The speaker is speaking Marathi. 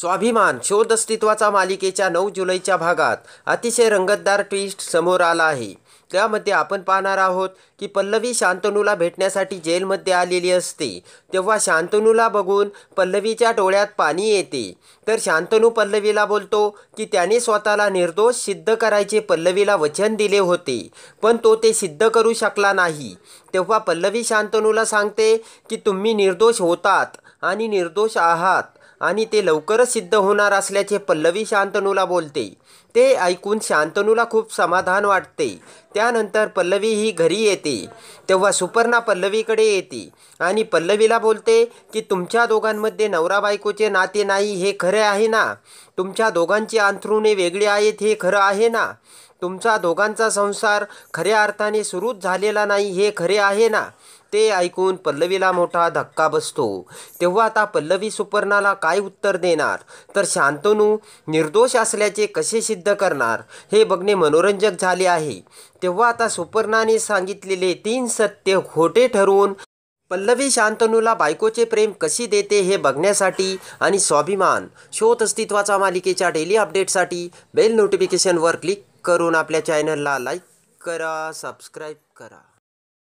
स्वाभिमान शोध अस्तित्वाचा मालिकेच्या नऊ जुलैच्या भागात अतिशय रंगतदार ट्विस्ट समोर आला आहे त्यामध्ये आपण पाहणार आहोत की पल्लवी शांतनूला भेटण्यासाठी जेलमध्ये आलेली असते तेव्हा शांतनूला बघून पल्लवीच्या डोळ्यात पाणी येते तर शांतनू पल्लवीला बोलतो की त्याने स्वतःला निर्दोष सिद्ध करायचे पल्लवीला वचन दिले होते पण तो ते सिद्ध करू शकला नाही तेव्हा पल्लवी शांतनूला सांगते की तुम्ही निर्दोष होतात आणि निर्दोष आहात आणि ते लवकरच सिद्ध होणार असल्याचे पल्लवी शांतनूला बोलते ते ऐकून शांतनूला खूप समाधान वाटते त्यानंतर पल्लवी ही घरी येते तेव्हा सुपर्णा पल्लवीकडे येते आणि पल्लवीला बोलते की तुमच्या दोघांमध्ये नवरा बायकोचे नाते नाही हे खरे आहे ना तुमच्या दोघांची अंथरुणे वेगळी आहेत हे खरं आहे ना तुमचा दोघांचा संसार खऱ्या अर्थाने सुरूच झालेला नाही हे खरे आहे ना ते ऐकून पल्लवीला मोठा धक्का बसतो तेव्हा आता पल्लवी सुपर्णाला काय उत्तर देणार तर शांतनू निर्दोष असल्याचे कसे सिद्ध करणार हे बघणे मनोरंजक झाले आहे तेव्हा आता सुपर्णाने सांगितलेले तीन सत्य खोटे ठरवून पल्लवी शांतनूला बायकोचे प्रेम कशी देते हे बघण्यासाठी आणि स्वाभिमान शोध अस्तित्वाच्या मालिकेच्या डेली अपडेटसाठी बेल नोटिफिकेशनवर क्लिक करून आपल्या चॅनलला लाईक करा सबस्क्राईब करा